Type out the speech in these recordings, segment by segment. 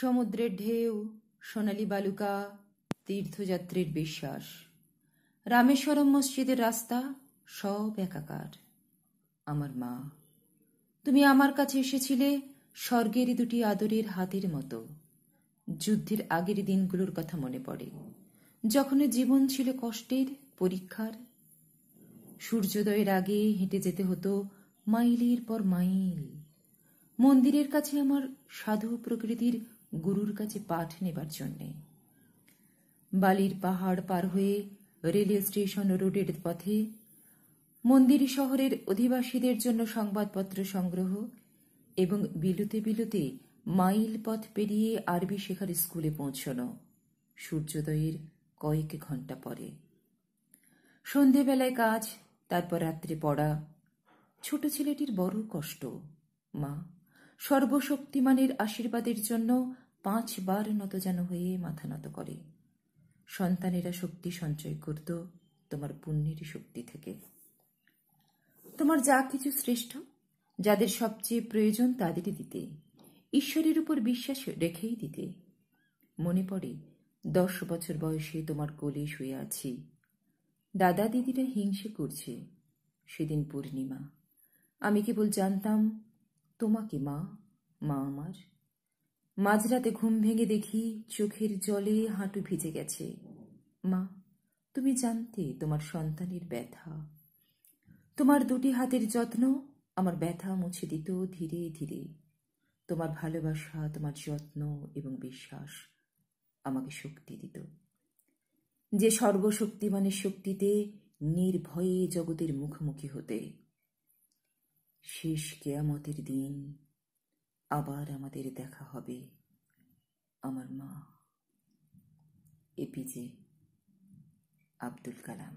সমুদ্রের ঢেউ সোনালি বালুকা তীর্থযাত্রীর বিশ্বাস রামেশ্বরম মসজিদের রাস্তা সব একাকার আমার মা তুমি আমার কাছে এসেছিলে স্বর্গের দুটি আদরের হাতের মতো যুদ্ধের আগের দিনগুলোর কথা মনে পড়ে যখন জীবন ছিল কষ্টের পরীক্ষার সূর্যোদয়ের আগে হেঁটে যেতে হতো মাইলের পর মাইল মন্দিরের কাছে আমার সাধু প্রকৃতির গুরুর কাছে পাঠ নেবার জন্যে বালির পাহাড় পার হয়ে রেলওয়ে স্টেশন রোডের পথে মন্দির শহরের অধিবাসীদের জন্য সংবাদপত্র সংগ্রহ এবং বিলুতে বিলুতে মাইল পথ পেরিয়ে আরবি শেখার স্কুলে পৌঁছনো সূর্যোদয়ের কয়েক ঘন্টা পরে সন্ধেবেলায় কাজ তারপর রাত্রে পড়া ছোট ছেলেটির বড় কষ্ট মা সর্বশক্তিমানের আশীর্বাদের জন্য পাঁচবার যেন হয়ে মাথা নত করে সন্তানেরা শক্তি সঞ্চয় করত তোমার পুণ্যের শক্তি থেকে তোমার যা কিছু শ্রেষ্ঠ যাদের সবচেয়ে প্রয়োজন তাদেরই দিতে ঈশ্বরের উপর বিশ্বাস রেখেই দিতে মনে পড়ে দশ বছর বয়সে তোমার কোলে শুয়ে আছি দাদা দিদিরা হিংসে করছে সেদিন পূর্ণিমা আমি কেবল জানতাম তোমাকে মা মা আমার মাঝরাতে ঘুম ভেঙে দেখি চোখের জলে হাঁটু ভিজে গেছে মা তুমি জানতে তোমার সন্তানের ব্যথা তোমার দুটি হাতের যত্ন আমার ব্যথা মুছে দিত ধীরে ধীরে তোমার ভালোবাসা তোমার যত্ন এবং বিশ্বাস আমাকে শক্তি দিত যে সর্বশক্তিমানের শক্তিতে নির্ভয়ে জগতের মুখোমুখি হতে শেষ কেয়ামতের দিন আবার আমাদের দেখা হবে আমার মা এপিজে আব্দুল কালাম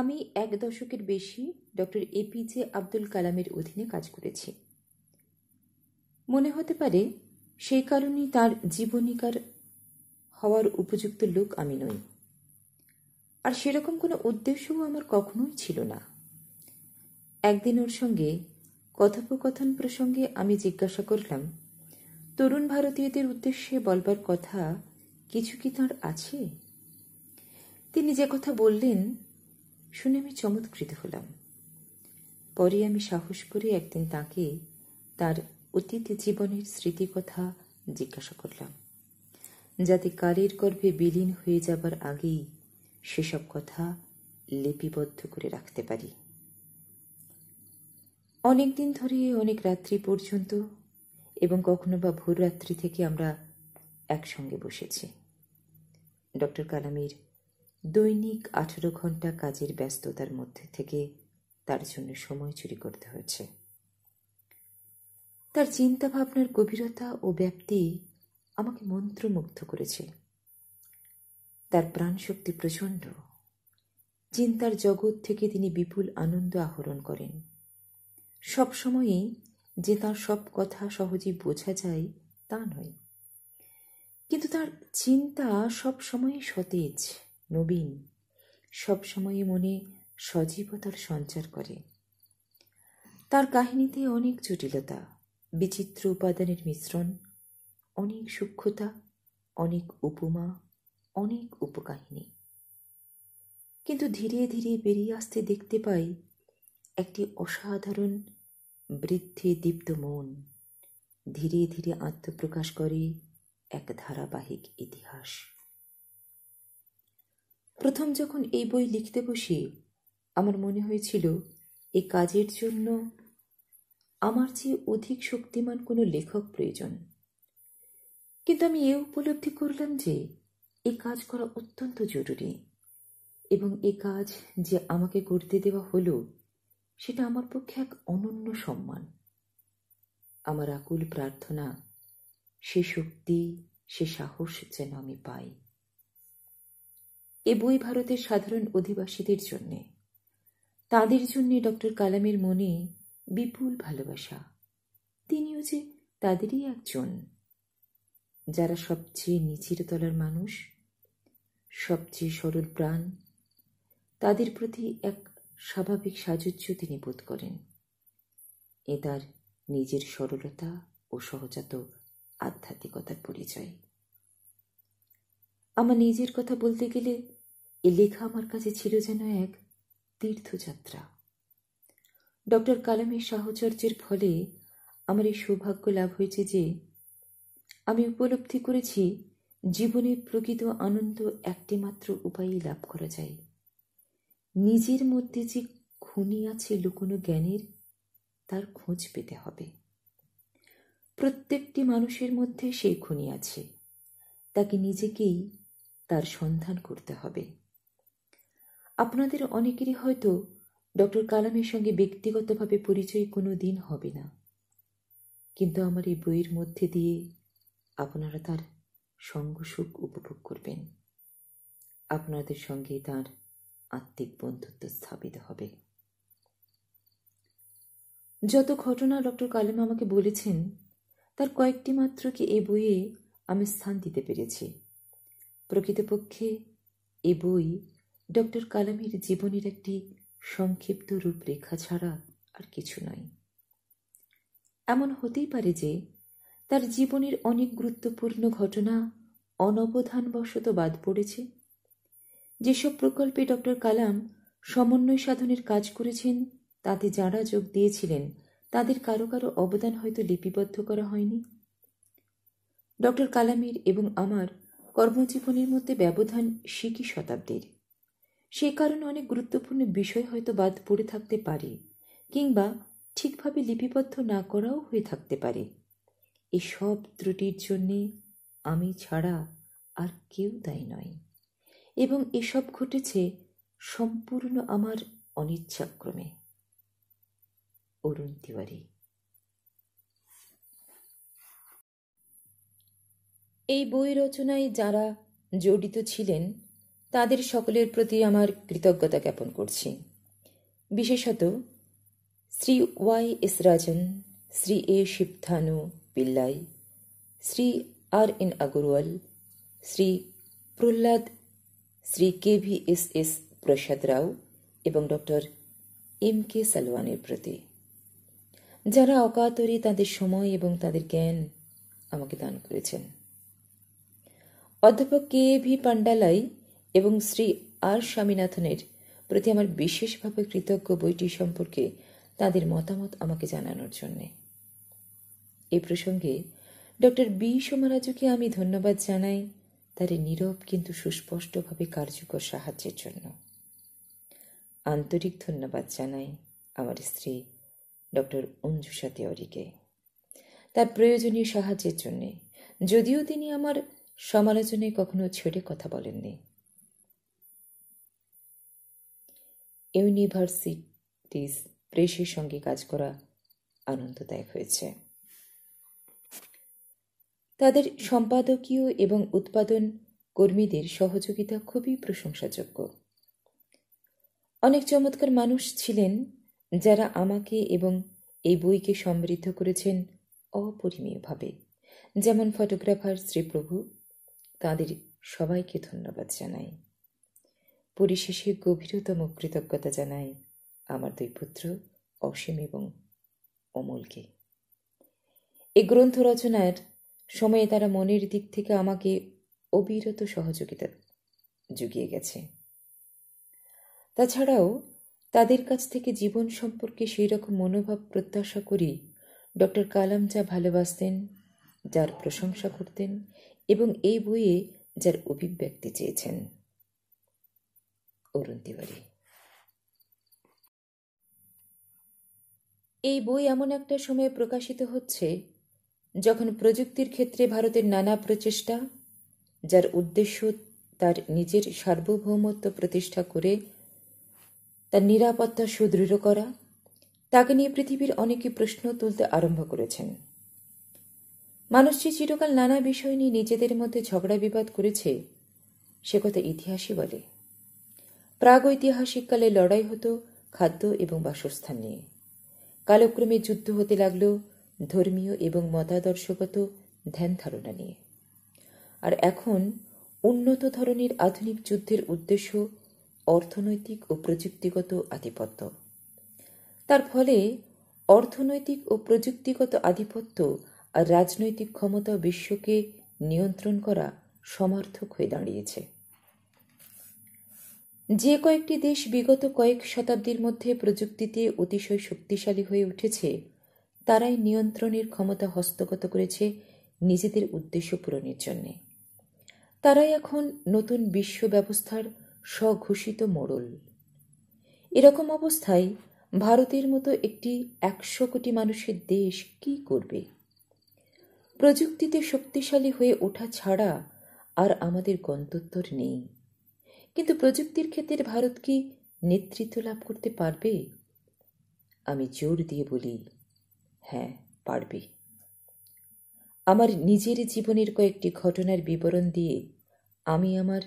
আমি এক দশকের বেশি ডক্টর এপিজে আব্দুল কালামের অধীনে কাজ করেছি মনে হতে পারে সেই কারণেই তার জীবনীকার হওয়ার উপযুক্ত লোক আমি নই আর সেরকম কোনো উদ্দেশ্যও আমার কখনোই ছিল না একদিন ওর সঙ্গে কথোপকথন প্রসঙ্গে আমি জিজ্ঞাসা করলাম তরুণ ভারতীয়দের উদ্দেশ্যে বলবার কথা কিছু কি তাঁর আছে তিনি যে কথা বললেন শুনে আমি চমৎকৃত হলাম পরে আমি সাহস করে একদিন তাকে তার অতীত জীবনের স্মৃতি কথা জিজ্ঞাসা করলাম যাতে কারের গর্ভে বিলীন হয়ে যাবার আগেই সেসব কথা লিপিবদ্ধ করে রাখতে পারি অনেক দিন ধরে অনেক রাত্রি পর্যন্ত এবং কখনো বা ভোর রাত্রি থেকে আমরা একসঙ্গে বসেছি ডক্টর কালামের দৈনিক আঠেরো ঘন্টা কাজের ব্যস্ততার মধ্যে থেকে তার জন্য সময় চুরি করতে হয়েছে তার চিন্তাভাবনার গভীরতা ও ব্যাপ্তি আমাকে মন্ত্রমুগ্ধ করেছে তার প্রাণশক্তি প্রচণ্ড চিন্তার জগৎ থেকে তিনি বিপুল আনন্দ আহরণ করেন সবসময়ই যে তার সব কথা সহজেই বোঝা যায় তা নয় কিন্তু তার চিন্তা সবসময় সতেজ নবীন সবসময়ে মনে সজীবতার সঞ্চার করে তার কাহিনীতে অনেক জটিলতা বিচিত্র উপাদানের মিশ্রণ অনেক সূক্ষ্মতা অনেক উপমা অনেক উপকাহিনী কিন্তু ধীরে ধীরে বেরিয়ে আসতে দেখতে পাই একটি অসাধারণ বৃদ্ধি দীপ্ত মন ধীরে ধীরে আত্মপ্রকাশ করে এক ধারাবাহিক ইতিহাস প্রথম যখন এই বই লিখতে বসি আমার মনে হয়েছিল এ কাজের জন্য আমার চেয়ে অধিক শক্তিমান কোনো লেখক প্রয়োজন কিন্তু আমি এ উপলব্ধি করলাম যে এ কাজ করা অত্যন্ত জরুরি এবং এ কাজ যে আমাকে করতে দেওয়া হলো সেটা আমার পক্ষে এক অনন্য সম্মান আমার আকুল প্রার্থনা সে শক্তি সে সাহস যেন আমি পাই এ বই ভারতের সাধারণ অধিবাসীদের জন্যে তাদের জন্যে ডক্টর কালামের মনে বিপুল ভালোবাসা তিনিও যে তাদেরই একজন যারা সবচেয়ে নিচের তলার মানুষ সবচেয়ে সরল প্রাণ তাদের প্রতি এক স্বাভাবিক সাজুজ্য তিনি বোধ করেন এ তার নিজের সরলতা ও সহজাত আধ্যাত্মিকতার পরিচয় আমার নিজের কথা বলতে গেলে এ লেখা আমার কাছে ছিল যেন এক তীর্থযাত্রা ডক্টর কালামের সাহচর্যের ফলে আমার এই সৌভাগ্য লাভ হয়েছে যে আমি উপলব্ধি করেছি জীবনের প্রকৃত আনন্দ একটিমাত্র উপায়ে লাভ করা যায় নিজের মধ্যে যে খনি আছে লুকোনো জ্ঞানের তার খোঁজ পেতে হবে প্রত্যেকটি মানুষের মধ্যে সেই খনি আছে তাকে নিজেকেই তার সন্ধান করতে হবে আপনাদের অনেকেরই হয়তো ডক্টর কালামের সঙ্গে ব্যক্তিগতভাবে পরিচয় কোনো দিন হবে না কিন্তু আমার এই বইয়ের মধ্যে দিয়ে আপনারা তার সঙ্গ সুখ উপভোগ করবেন আপনাদের সঙ্গেই তার আত্মিক বন্ধুত্ব স্থাপিত হবে যত ঘটনা ডক্টর কালেম আমাকে বলেছেন তার কয়েকটি মাত্রকে এ বইয়ে আমি স্থান দিতে পেরেছি প্রকৃতপক্ষে এ বই ডক্টর কালামের জীবনের একটি সংক্ষিপ্ত রূপরেখা ছাড়া আর কিছু নয় এমন হতেই পারে যে তার জীবনের অনেক গুরুত্বপূর্ণ ঘটনা অনবধানবশত বাদ পড়েছে যেসব প্রকল্পে ডক্টর কালাম সমন্বয় সাধনের কাজ করেছেন তাতে যাঁরা যোগ দিয়েছিলেন তাদের কারো কারো অবদান হয়তো লিপিবদ্ধ করা হয়নি ডক্টর কালামের এবং আমার কর্মজীবনের মধ্যে ব্যবধান সিকি শতাব্দীর সে কারণে অনেক গুরুত্বপূর্ণ বিষয় হয়তো বাদ পড়ে থাকতে পারে কিংবা ঠিকভাবে লিপিবদ্ধ না করাও হয়ে থাকতে পারে এসব ত্রুটির জন্যে আমি ছাড়া আর কেউ দায়ী নয় এবং এসব ঘটেছে সম্পূর্ণ আমার অনিচ্ছাক্রমে অরুণ তিওয়ারি এই বই রচনায় যারা জড়িত ছিলেন তাদের সকলের প্রতি আমার কৃতজ্ঞতা জ্ঞাপন করছি বিশেষত Shri Y S Rajan Shri A Sivathanu Pillai Shri R N Agarwal Shri Prahlad Shri K V S S Prasad Rao এবং ডক্টর এম কে সালওয়ানের প্রতি যারা অকাতরে তাদের সময় এবং তাদের জ্ঞান আমাকে দান করেছেন অধ্যাপক কে ভি পাণ্ডালাই এবং শ্রী আর স্বামীনাথনের প্রতি আমার বিশেষভাবে কৃতজ্ঞ বইটি সম্পর্কে তাদের মতামত আমাকে জানানোর জন্যে এ প্রসঙ্গে ডক্টর বি সোমারাজুকে আমি ধন্যবাদ জানাই তার নীরব কিন্তু সুস্পষ্টভাবে কার্যকর সাহায্যের জন্য আন্তরিক ধন্যবাদ জানাই আমার স্ত্রী ডক্টর অঞ্জুষা তেওয়ারিকে তার প্রয়োজনীয় সাহায্যের জন্যে যদিও তিনি আমার সমালোচনায় কখনো ছেড়ে কথা বলেননি ইউনিভার্সিটিস প্রেসের সঙ্গে কাজ করা আনন্দদায়ক হয়েছে তাদের সম্পাদকীয় এবং উৎপাদন কর্মীদের সহযোগিতা খুবই প্রশংসাযোগ্য অনেক চমৎকার মানুষ ছিলেন যারা আমাকে এবং এই বইকে সমৃদ্ধ করেছেন অপরিমেয়ভাবে যেমন ফটোগ্রাফার শ্রীপ্রভু তাদের সবাইকে ধন্যবাদ জানাই পরিশেষে গভীরতম কৃতজ্ঞতা জানাই আমার দুই পুত্র অসীম এবং অমলকে এই গ্রন্থ রচনার সময়ে তারা মনের দিক থেকে আমাকে অবিরত সহযোগিতা জুগিয়ে গেছে তাছাড়াও তাদের কাছ থেকে জীবন সম্পর্কে সেই রকম মনোভাব প্রত্যাশা করি ডক্টর কালাম যা ভালোবাসতেন যার প্রশংসা করতেন এবং এই বইয়ে যার অভিব্যক্তি চেয়েছেন অরুণ তিওয়ারি এই বই এমন একটা সময়ে প্রকাশিত হচ্ছে যখন প্রযুক্তির ক্ষেত্রে ভারতের নানা প্রচেষ্টা যার উদ্দেশ্য তার নিজের সার্বভৌমত্ব প্রতিষ্ঠা করে তার নিরাপত্তা সুদৃঢ় করা তাকে নিয়ে পৃথিবীর অনেকে প্রশ্ন তুলতে আরম্ভ করেছেন মানুষ যে চিরকাল নানা বিষয় নিয়ে নিজেদের মধ্যে ঝগড়া বিবাদ করেছে সে কথা ইতিহাসই বলে প্রাগ ঐতিহাসিককালে লড়াই হতো খাদ্য এবং বাসস্থান নিয়ে কালক্রমে যুদ্ধ হতে লাগলো ধর্মীয় এবং মতাদর্শগত ধ্যান ধারণা নিয়ে আর এখন উন্নত ধরনের আধুনিক যুদ্ধের উদ্দেশ্য অর্থনৈতিক ও প্রযুক্তিগত আধিপত্য তার ফলে অর্থনৈতিক ও প্রযুক্তিগত আধিপত্য আর রাজনৈতিক ক্ষমতা বিশ্বকে নিয়ন্ত্রণ করা সমর্থক হয়ে দাঁড়িয়েছে যে কয়েকটি দেশ বিগত কয়েক শতাব্দীর মধ্যে প্রযুক্তিতে অতিশয় শক্তিশালী হয়ে উঠেছে তারাই নিয়ন্ত্রণের ক্ষমতা হস্তগত করেছে নিজেদের উদ্দেশ্য পূরণের জন্যে তারাই এখন নতুন বিশ্ব ব্যবস্থার স্বঘোষিত মোড়ল এরকম অবস্থায় ভারতের মতো একটি একশো কোটি মানুষের দেশ কি করবে প্রযুক্তিতে শক্তিশালী হয়ে ওঠা ছাড়া আর আমাদের গন্তত্বর নেই কিন্তু প্রযুক্তির ক্ষেত্রে ভারত কি নেতৃত্ব লাভ করতে পারবে আমি জোর দিয়ে বলি হ্যাঁ পারবি আমার নিজের জীবনের কয়েকটি ঘটনার বিবরণ দিয়ে আমি আমার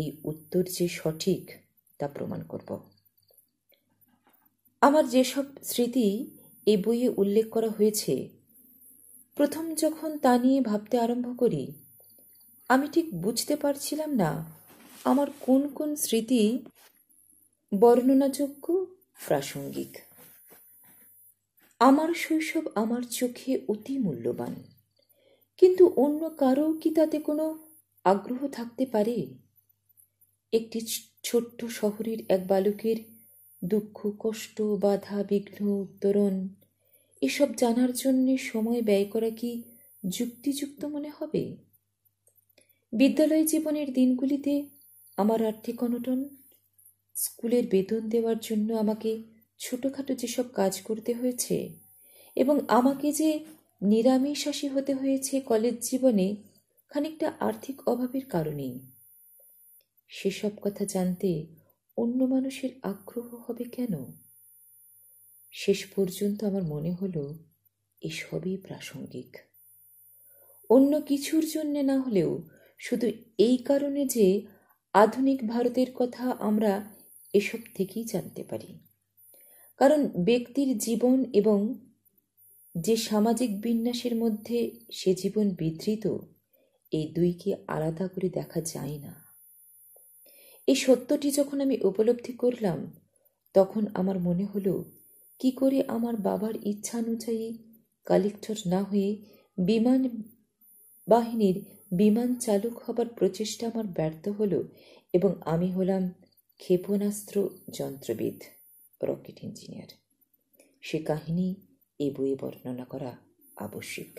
এই উত্তর যে সঠিক তা প্রমাণ করব আমার যেসব স্মৃতি এই বইয়ে উল্লেখ করা হয়েছে প্রথম যখন তা নিয়ে ভাবতে আরম্ভ করি আমি ঠিক বুঝতে পারছিলাম না আমার কোন কোন স্মৃতি বর্ণনাযোগ্য প্রাসঙ্গিক আমার শৈশব আমার চোখে অতি মূল্যবান কিন্তু অন্য কারো কি তাতে কোনো আগ্রহ থাকতে পারে একটি ছোট্ট শহরের এক বালকের দুঃখ কষ্ট বাধা বিঘ্ন উত্তরণ এসব জানার জন্যে সময় ব্যয় করা কি যুক্তিযুক্ত মনে হবে বিদ্যালয় জীবনের দিনগুলিতে আমার আর্থিক অনটন স্কুলের বেতন দেওয়ার জন্য আমাকে ছোটোখাটো যেসব কাজ করতে হয়েছে এবং আমাকে যে নিরামিষাসী হতে হয়েছে কলেজ জীবনে খানিকটা আর্থিক অভাবের কারণেই সেসব কথা জানতে অন্য মানুষের আগ্রহ হবে কেন শেষ পর্যন্ত আমার মনে হলো এসবই প্রাসঙ্গিক অন্য কিছুর জন্যে না হলেও শুধু এই কারণে যে আধুনিক ভারতের কথা আমরা এসব থেকেই জানতে পারি কারণ ব্যক্তির জীবন এবং যে সামাজিক বিন্যাসের মধ্যে সে জীবন বিধৃত এই দুইকে আলাদা করে দেখা যায় না এই সত্যটি যখন আমি উপলব্ধি করলাম তখন আমার মনে হলো কি করে আমার বাবার ইচ্ছা অনুযায়ী কালেক্টর না হয়ে বিমান বাহিনীর বিমান চালক হবার প্রচেষ্টা আমার ব্যর্থ হলো এবং আমি হলাম ক্ষেপণাস্ত্র যন্ত্রবিদ রকেট ইঞ্জিনিয়ার সে কাহিনী এ বইয়ে বর্ণনা করা আবশ্যিক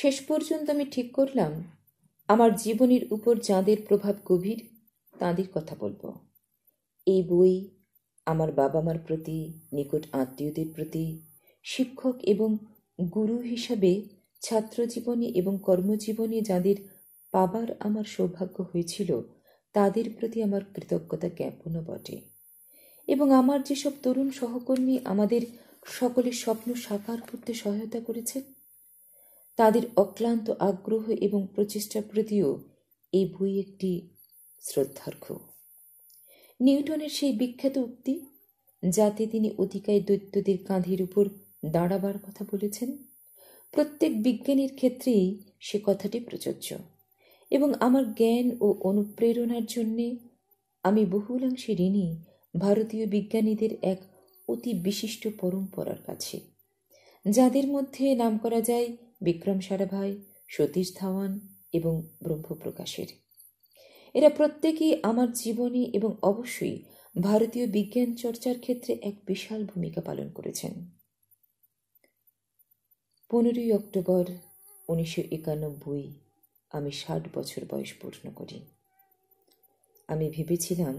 শেষ পর্যন্ত আমি ঠিক করলাম আমার জীবনের উপর যাঁদের প্রভাব গভীর তাঁদের কথা বলবো এই বই আমার বাবা মার প্রতি নিকট আত্মীয়দের প্রতি শিক্ষক এবং গুরু হিসাবে ছাত্রজীবনে এবং কর্মজীবনে যাঁদের পাবার আমার সৌভাগ্য হয়েছিল তাদের প্রতি আমার কৃতজ্ঞতা জ্ঞাপনও বটে এবং আমার যেসব তরুণ সহকর্মী আমাদের সকলের স্বপ্ন সাকার করতে সহায়তা করেছে তাদের অক্লান্ত আগ্রহ এবং প্রচেষ্টার প্রতিও এই বই একটি শ্রদ্ধার্ঘ নিউটনের সেই বিখ্যাত উক্তি যাতে তিনি অতিকায় দৈত্যদের কাঁধের উপর দাঁড়াবার কথা বলেছেন প্রত্যেক বিজ্ঞানীর ক্ষেত্রেই সে কথাটি প্রযোজ্য এবং আমার জ্ঞান ও অনুপ্রেরণার জন্যে আমি বহুলাংশে ঋণী ভারতীয় বিজ্ঞানীদের এক অতি বিশিষ্ট পরম্পরার কাছে যাদের মধ্যে নাম করা যায় বিক্রম সারাভাই সতীশ ধাওয়ান এবং ব্রহ্মপ্রকাশের এরা প্রত্যেকেই আমার জীবনে এবং অবশ্যই ভারতীয় বিজ্ঞান চর্চার ক্ষেত্রে এক বিশাল ভূমিকা পালন করেছেন পনেরোই অক্টোবর উনিশশো একানব্বই আমি ষাট বছর বয়স পূর্ণ করি আমি ভেবেছিলাম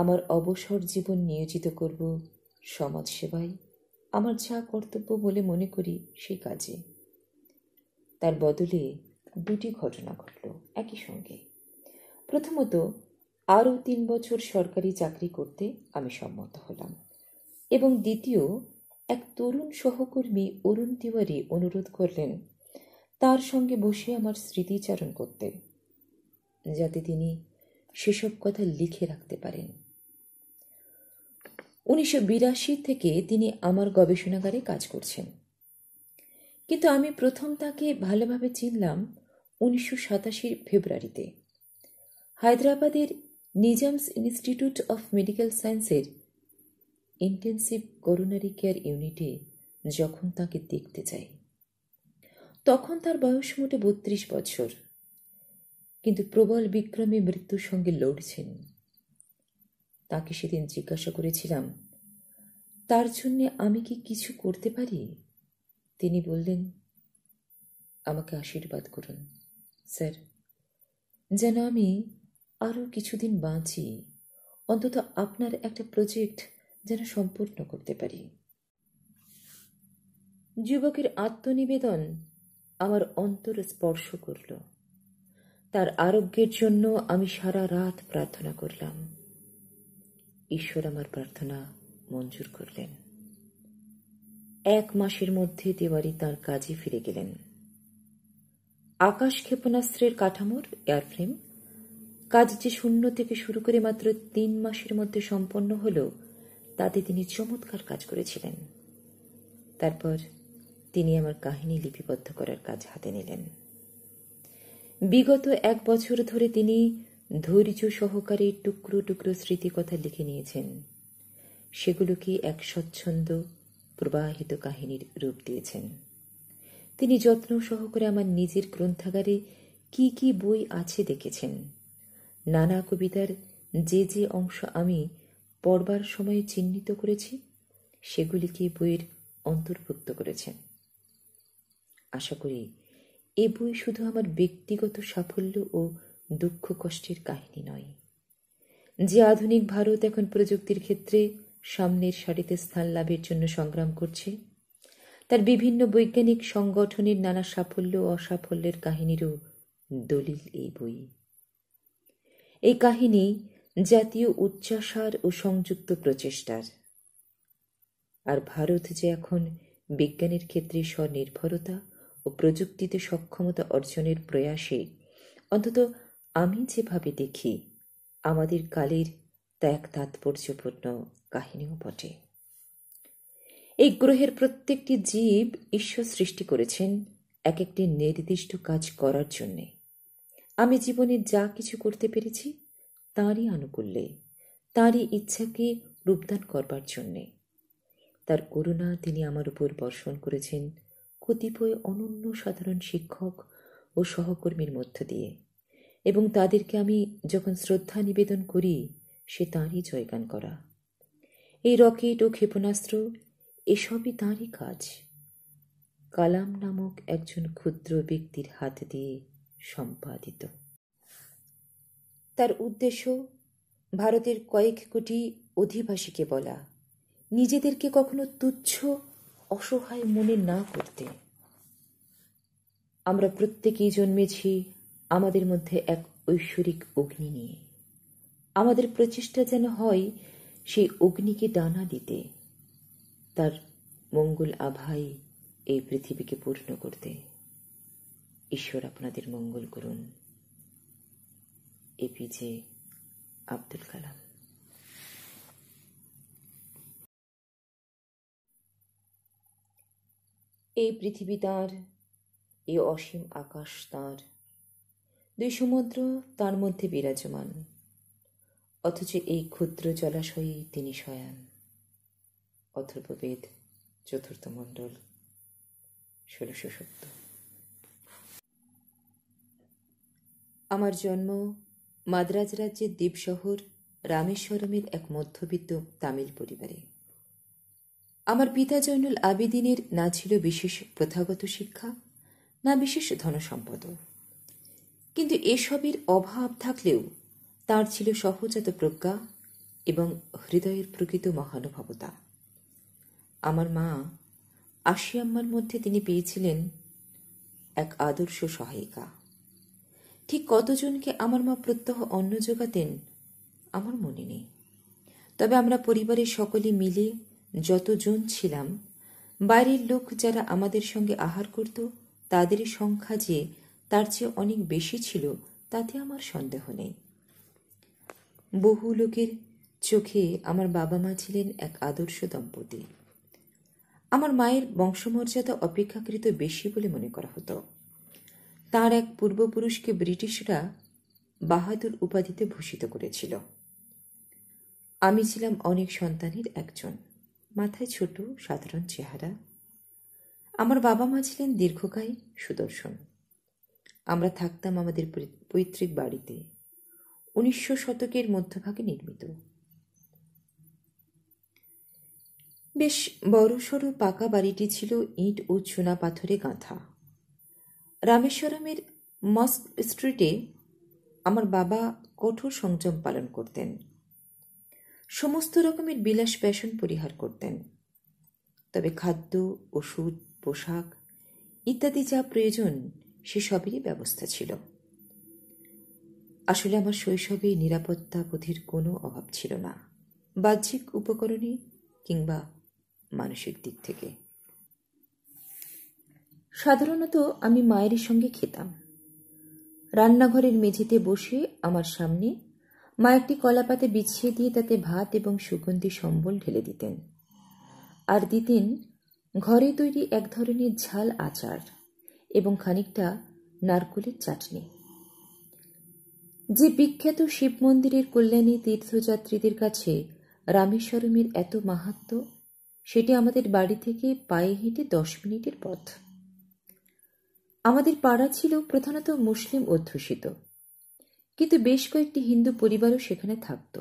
আমার অবসর জীবন নিয়োজিত করব সমাজসেবায় আমার যা কর্তব্য বলে মনে করি সেই কাজে তার বদলে দুটি ঘটনা ঘটল একই সঙ্গে প্রথমত আরও তিন বছর সরকারি চাকরি করতে আমি সম্মত হলাম এবং দ্বিতীয় এক তরুণ সহকর্মী অরুণ তিওয়ারি অনুরোধ করলেন তার সঙ্গে বসে আমার স্মৃতিচারণ করতেন যাতে তিনি সেসব কথা লিখে রাখতে পারেন উনিশশো বিরাশি থেকে তিনি আমার গবেষণাগারে কাজ করছেন কিন্তু আমি প্রথম তাকে ভালোভাবে চিনলাম উনিশশো সাতাশির ফেব্রুয়ারিতে হায়দ্রাবাদের নিজামস ইনস্টিটিউট অফ মেডিকেল সায়েন্সের ইন্টেন্সিভ করোনারি কেয়ার ইউনিটে যখন তাকে দেখতে চাই তখন তার বয়স মোটে বত্রিশ বছর কিন্তু প্রবল বিক্রমে মৃত্যুর সঙ্গে লড়ছেন তাকে সেদিন জিজ্ঞাসা করেছিলাম তার জন্য আমি কি কিছু করতে পারি তিনি বললেন আমাকে আশীর্বাদ করুন স্যার যেন আমি আরও কিছুদিন বাঁচি অন্তত আপনার একটা প্রজেক্ট যেন সম্পূর্ণ করতে পারি যুবকের আত্মনিবেদন আমার অন্তর স্পর্শ করল তার আরোগ্যের জন্য আমি সারা রাত প্রার্থনা করলাম ঈশ্বর আমার প্রার্থনা মঞ্জুর করলেন এক মাসের মধ্যে দেওয়ারি তার কাজে ফিরে গেলেন আকাশ ক্ষেপণাস্ত্রের কাঠামোর এয়ারফ্রেম কাজ যে শূন্য থেকে শুরু করে মাত্র তিন মাসের মধ্যে সম্পন্ন হল তাতে তিনি চমৎকার কাজ করেছিলেন তারপর তিনি আমার কাহিনী লিপিবদ্ধ করার কাজ হাতে নিলেন বিগত এক বছর ধরে তিনি ধৈর্য সহকারে টুকরো টুকরো স্মৃতিকথা লিখে নিয়েছেন সেগুলোকে এক স্বচ্ছন্দ প্রবাহিত কাহিনীর রূপ দিয়েছেন তিনি যত্ন সহকারে আমার নিজের গ্রন্থাগারে কি কি বই আছে দেখেছেন নানা কবিতার যে যে অংশ আমি পড়বার সময়ে চিহ্নিত করেছি সেগুলিকে বইয়ের অন্তর্ভুক্ত করেছেন আশা করি এ বই শুধু আমার ব্যক্তিগত সাফল্য ও দুঃখ কষ্টের কাহিনী নয় যে আধুনিক ভারত এখন প্রযুক্তির ক্ষেত্রে সামনের সারিতে স্থান লাভের জন্য সংগ্রাম করছে তার বিভিন্ন বৈজ্ঞানিক সংগঠনের নানা সাফল্য ও অসাফল্যের কাহিনীরও দলিল এই বই এই কাহিনী জাতীয় উচ্চাসার ও সংযুক্ত প্রচেষ্টার আর ভারত যে এখন বিজ্ঞানের ক্ষেত্রে স্বনির্ভরতা ও প্রযুক্তিতে সক্ষমতা অর্জনের প্রয়াসে অন্তত আমি যেভাবে দেখি আমাদের কালের তা এক তাৎপর্যপূর্ণ কাহিনীও বটে এই গ্রহের প্রত্যেকটি জীব ঈশ্বর সৃষ্টি করেছেন এক একটি নির্দিষ্ট কাজ করার জন্যে আমি জীবনে যা কিছু করতে পেরেছি তাঁরই আনুকূল্যে তাঁরই ইচ্ছাকে রূপদান করবার জন্যে তার করুণা তিনি আমার উপর বর্ষণ করেছেন কতিপয় অনন্য সাধারণ শিক্ষক ও সহকর্মীর মধ্য দিয়ে এবং তাদেরকে আমি যখন শ্রদ্ধা নিবেদন করি সে তাঁরই জয়গান করা এই রকেট ও ক্ষেপণাস্ত্র এসবই তাঁরই কাজ কালাম নামক একজন ক্ষুদ্র ব্যক্তির হাত দিয়ে সম্পাদিত তার উদ্দেশ্য ভারতের কয়েক কোটি অধিবাসীকে বলা নিজেদেরকে কখনো তুচ্ছ অসহায় মনে না করতে আমরা প্রত্যেকেই জন্মেছি আমাদের মধ্যে এক ঐশ্বরিক অগ্নি নিয়ে আমাদের প্রচেষ্টা যেন হয় সেই অগ্নিকে ডানা দিতে তার মঙ্গল আভায় এই পৃথিবীকে পূর্ণ করতে ঈশ্বর আপনাদের মঙ্গল করুন এপিজে আব্দুল কালাম এই পৃথিবী তাঁর এ অসীম আকাশ তাঁর দুই সমুদ্র তার মধ্যে বিরাজমান অথচ এই ক্ষুদ্র জলাশয়েই তিনি শয়ান অথর্ববেদ চতুর্থ মণ্ডল ষোলোশো সত্তর আমার জন্ম মাদ্রাজ রাজ্যের দ্বীপ শহর রামেশ্বরমের এক মধ্যবিত্ত তামিল পরিবারে আমার পিতা জৈনুল আবেদিনের না ছিল বিশেষ প্রথাগত শিক্ষা না বিশেষ ধনসম্পদ কিন্তু এসবের অভাব থাকলেও তার ছিল সহজাত প্রজ্ঞা এবং হৃদয়ের প্রকৃত মহানুভবতা আমার মা আশি আম্মার মধ্যে তিনি পেয়েছিলেন এক আদর্শ সহায়িকা ঠিক কতজনকে আমার মা প্রত্যহ অন্ন জোগাতেন আমার মনে নেই তবে আমরা পরিবারের সকলে মিলে যতজন ছিলাম বাইরের লোক যারা আমাদের সঙ্গে আহার করত তাদের সংখ্যা যে তার চেয়ে অনেক বেশি ছিল তাতে আমার সন্দেহ নেই বহু লোকের চোখে আমার বাবা মা ছিলেন এক আদর্শ দম্পতি আমার মায়ের বংশমর্যাদা অপেক্ষাকৃত বেশি বলে মনে করা হতো তার এক পূর্বপুরুষকে ব্রিটিশরা বাহাদুর উপাধিতে ভূষিত করেছিল আমি ছিলাম অনেক সন্তানের একজন মাথায় ছোট সাধারণ চেহারা আমার বাবা মা ছিলেন দীর্ঘকায় সুদর্শন আমরা থাকতাম আমাদের পৈতৃক বাড়িতে উনিশশো শতকের মধ্যভাগে নির্মিত বেশ বড়সড় পাকা বাড়িটি ছিল ইট ও চুনা পাথরে গাঁথা রামেশ্বরমের মস্ক স্ট্রিটে আমার বাবা কঠোর সংযম পালন করতেন সমস্ত রকমের বিলাস ব্যাসন পরিহার করতেন তবে খাদ্য ওষুধ পোশাক ইত্যাদি যা প্রয়োজন সেসবেরই ব্যবস্থা ছিল আসলে আমার শৈশবে নিরাপত্তা বোধির কোনো অভাব ছিল না বাহ্যিক উপকরণে কিংবা মানসিক দিক থেকে সাধারণত আমি মায়ের সঙ্গে খেতাম রান্নাঘরের মেঝেতে বসে আমার সামনে মা একটি কলাপাতে বিছিয়ে দিয়ে তাতে ভাত এবং সুগন্ধি সম্বল ঢেলে দিতেন আর দিতেন ঘরে তৈরি এক ধরনের ঝাল আচার এবং খানিকটা নারকুলের চাটনি যে বিখ্যাত শিব মন্দিরের কল্যাণী তীর্থযাত্রীদের কাছে রামেশ্বরমের এত মাহাত্ম সেটি আমাদের বাড়ি থেকে পায়ে হেঁটে দশ মিনিটের পথ আমাদের পাড়া ছিল প্রধানত মুসলিম অধ্যুষিত কিন্তু বেশ কয়েকটি হিন্দু পরিবারও সেখানে থাকত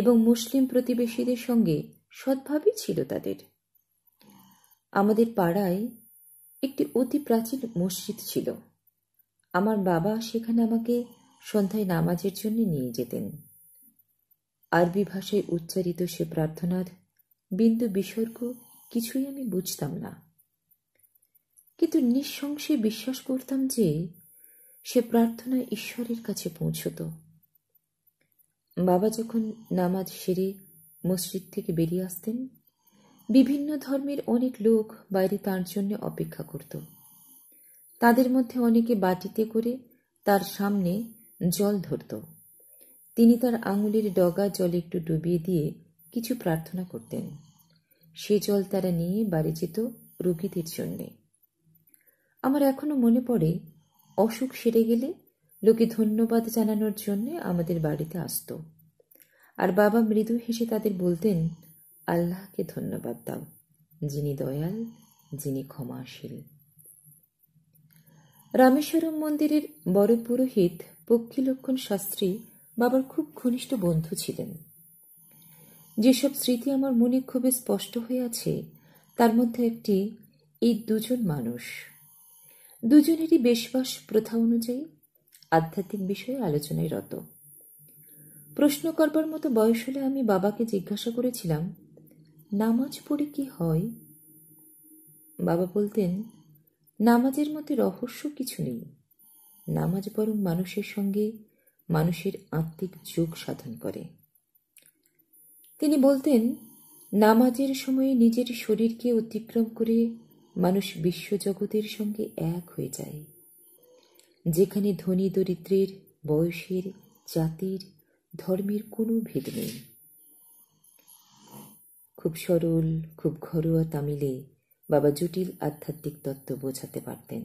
এবং মুসলিম প্রতিবেশীদের সঙ্গে সদ্ভাবই ছিল তাদের আমাদের পাড়ায় একটি অতি প্রাচীন মসজিদ ছিল আমার বাবা সেখানে আমাকে সন্ধ্যায় নামাজের জন্য নিয়ে যেতেন আরবি ভাষায় উচ্চারিত সে প্রার্থনার বিন্দু বিসর্গ কিছুই আমি বুঝতাম না কিন্তু নিঃসংশয়ে বিশ্বাস করতাম যে সে প্রার্থনা ঈশ্বরের কাছে পৌঁছত বাবা যখন নামাজ সেরে মসজিদ থেকে বেরিয়ে আসতেন বিভিন্ন ধর্মের অনেক লোক বাইরে তার জন্য অপেক্ষা করত তাদের মধ্যে অনেকে বাটিতে করে তার সামনে জল ধরত তিনি তার আঙুলের ডগা জলে একটু ডুবিয়ে দিয়ে কিছু প্রার্থনা করতেন সে জল তারা নিয়ে বাড়ি যেত রোগীদের জন্যে আমার এখনো মনে পড়ে অসুখ সেরে গেলে লোকে ধন্যবাদ জানানোর জন্যে আমাদের বাড়িতে আসত আর বাবা মৃদু হেসে তাদের বলতেন আল্লাহকে ধন্যবাদ দাও যিনি দয়াল যিনি ক্ষমাশীল রামেশ্বরম মন্দিরের বড় পুরোহিত পক্ষীলক্ষণ শাস্ত্রী বাবার খুব ঘনিষ্ঠ বন্ধু ছিলেন যেসব স্মৃতি আমার মনে খুবই স্পষ্ট হয়ে আছে তার মধ্যে একটি এই দুজন মানুষ দুজনেরই বেশবাস প্রথা অনুযায়ী আধ্যাত্মিক বিষয়ে আলোচনায় রত প্রশ্ন করবার মতো বয়স হলে আমি বাবাকে জিজ্ঞাসা করেছিলাম নামাজ পড়ে কি হয় বাবা বলতেন নামাজের মতে রহস্য কিছু নেই নামাজ বরং মানুষের সঙ্গে মানুষের আত্মিক যোগ সাধন করে তিনি বলতেন নামাজের সময়ে নিজের শরীরকে অতিক্রম করে মানুষ বিশ্বজগতের সঙ্গে এক হয়ে যায় যেখানে ধনী দরিদ্রের বয়সের জাতির ধর্মের কোনো ভেদ নেই খুব সরল খুব ঘরোয়া তামিলে বাবা জটিল আধ্যাত্মিক তত্ত্ব বোঝাতে পারতেন